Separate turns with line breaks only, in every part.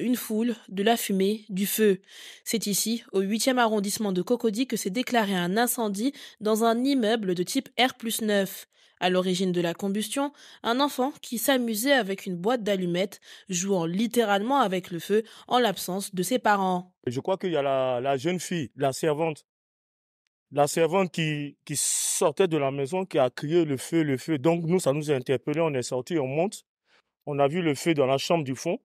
Une foule, de la fumée, du feu. C'est ici, au 8e arrondissement de Cocody, que s'est déclaré un incendie dans un immeuble de type R 9. À l'origine de la combustion, un enfant qui s'amusait avec une boîte d'allumettes, jouant littéralement avec
le feu en l'absence de ses parents. Je crois qu'il y a la, jeune fille, la servante, la servante qui, qui sortait de la maison, qui a crié le feu, le feu. Donc nous, ça nous a interpellés, on est sortis, on monte. On a vu le feu dans la chambre du fond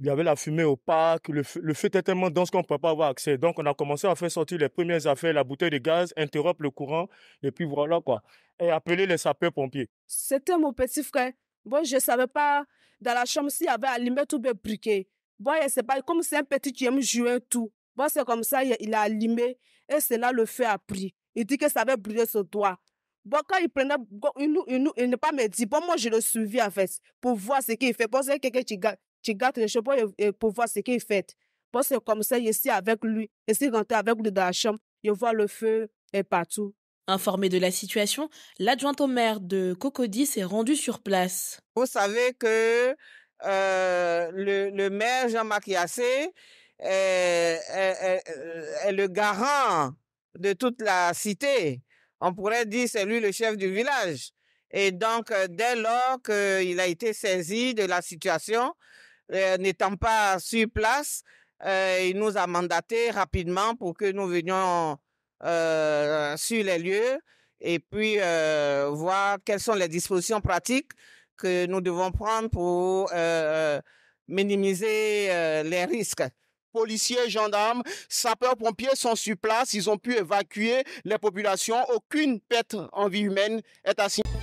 il y avait la fumée au parc, le, feu, était tellement dense qu'on ne pouvait pas avoir accès. Donc, on a commencé à faire sortir les premières affaires, la bouteille de gaz, interrompre le courant, et puis voilà quoi. Et appeler les sapeurs-pompiers.
C'était mon petit frère. Bon, je ne savais pas, dans la chambre, s'il avait allumé tout le briquet. Bon, je c'est pas, comme c'est un petit qui aime jouer tout. Bon, c'est comme ça, il a allumé, et c'est là le feu a pris. Il dit que ça avait brûlé sur toi. Bon, quand il prenait, il, nous, il, ne pas me dit, bon, moi je le en fait, pour voir ce qu'il fait. Pour c'est quelqu'un qui gagne tu gardes les choses pour, voir ce qu'il fait. Parce que comme ça, ici avec lui, je suis rentré avec lui dans la chambre, il voit le feu et partout. Informé de la situation, l'adjointe au maire de
Cocody
s'est rendue sur place. Vous savez que euh, le, maire Jean marc est, est, euh, est, le garant de toute la cité. On pourrait dire c'est lui le chef du village. Et donc, euh, dès lors qu'il a été saisi de la situation, euh, n'étant pas sur place, euh, il nous a mandaté rapidement pour que nous venions euh, sur les lieux et puis voir quelles sont les dispositions pratiques que nous devons prendre pour minimiser les risques policiers, gendarmes, sapeurs-pompiers sont sur place. Ils ont pu évacuer les populations. Aucune perte en vie humaine est assignée.